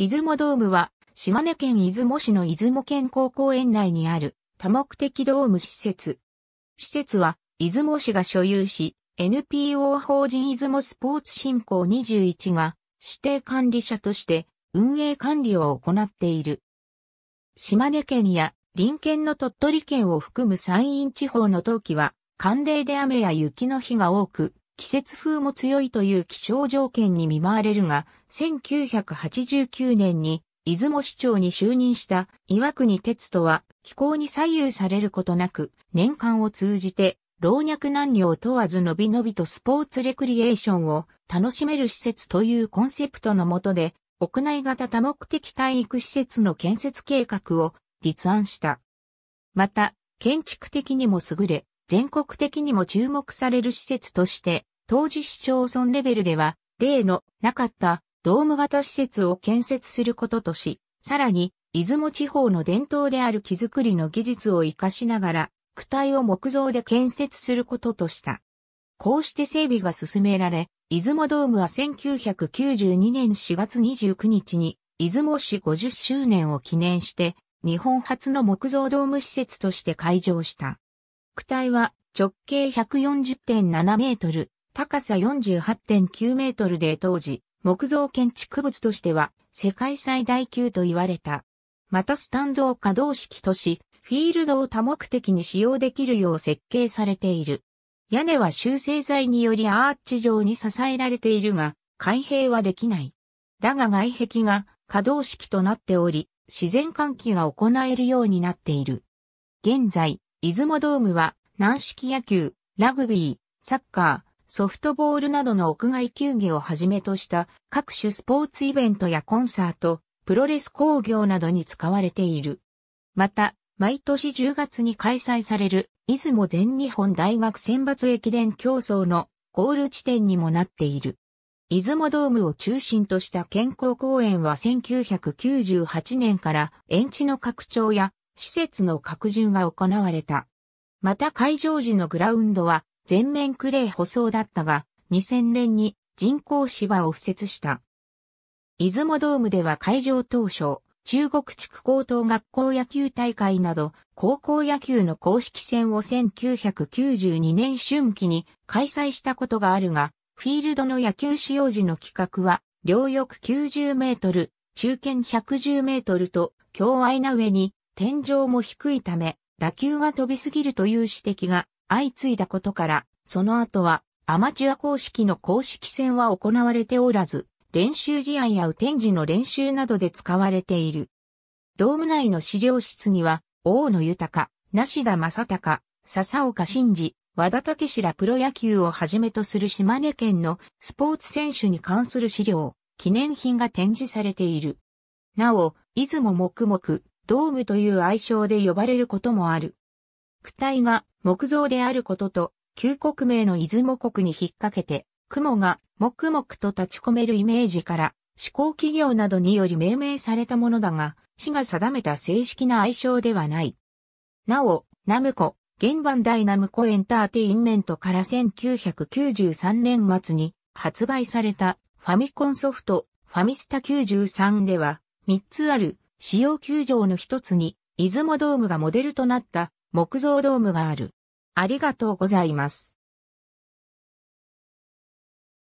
出雲ドームは、島根県出雲市の出雲健康公園内にある多目的ドーム施設。施設は、出雲市が所有し、NPO 法人出雲スポーツ振興21が指定管理者として運営管理を行っている。島根県や隣県の鳥取県を含む山陰地方の冬季は寒冷で雨や雪の日が多く、季節風も強いという気象条件に見舞われるが、1989年に出雲市長に就任した岩国哲人は気候に左右されることなく年間を通じて老若男女を問わずのびのびとスポーツレクリエーションを楽しめる施設というコンセプトのもとで屋内型多目的体育施設の建設計画を立案した。また建築的にも優れ全国的にも注目される施設として、当時市町村レベルでは、例のなかったドーム型施設を建設することとし、さらに、出雲地方の伝統である木造りの技術を活かしながら、躯体を木造で建設することとした。こうして整備が進められ、出雲ドームは1992年4月29日に、出雲市50周年を記念して、日本初の木造ドーム施設として開場した。体は直径140.7メートル、高さ48.9メートルで当時、木造建築物としては世界最大級と言われた。またスタンドを可動式とし、フィールドを多目的に使用できるよう設計されている。屋根は修正材によりアーチ状に支えられているが、開閉はできない。だが外壁が可動式となっており、自然換気が行えるようになっている。現在、出雲ドームは軟式野球、ラグビー、サッカー、ソフトボールなどの屋外球技をはじめとした各種スポーツイベントやコンサート、プロレス工業などに使われている。また、毎年10月に開催される出雲全日本大学選抜駅伝競争のゴール地点にもなっている。出雲ドームを中心とした健康公園は1998年から園地の拡張や施設の拡充が行われた。また会場時のグラウンドは全面クレー舗装だったが、2000年に人工芝を敷設した。出雲ドームでは会場当初、中国地区高等学校野球大会など、高校野球の公式戦を1992年春季に開催したことがあるが、フィールドの野球使用時の規格は、両翼90メートル、中堅110メートルと、強愛な上に、天井も低いため、打球が飛びすぎるという指摘が相次いだことから、その後はアマチュア公式の公式戦は行われておらず、練習試合や雨天時の練習などで使われている。ドーム内の資料室には、大野豊、梨田正隆、笹岡真治、和田武史らプロ野球をはじめとする島根県のスポーツ選手に関する資料、記念品が展示されている。なお、出雲黙々、ドームという愛称で呼ばれることもある。躯体が木造であることと、旧国名の出雲国に引っ掛けて、雲が黙々と立ち込めるイメージから、思考企業などにより命名されたものだが、市が定めた正式な愛称ではない。なお、ナムコ、現番大ナムコエンターテインメントから1993年末に発売されたファミコンソフトファミスタ93では3つある使用球場の一つに、出雲ドームがモデルとなった木造ドームがある。ありがとうございます。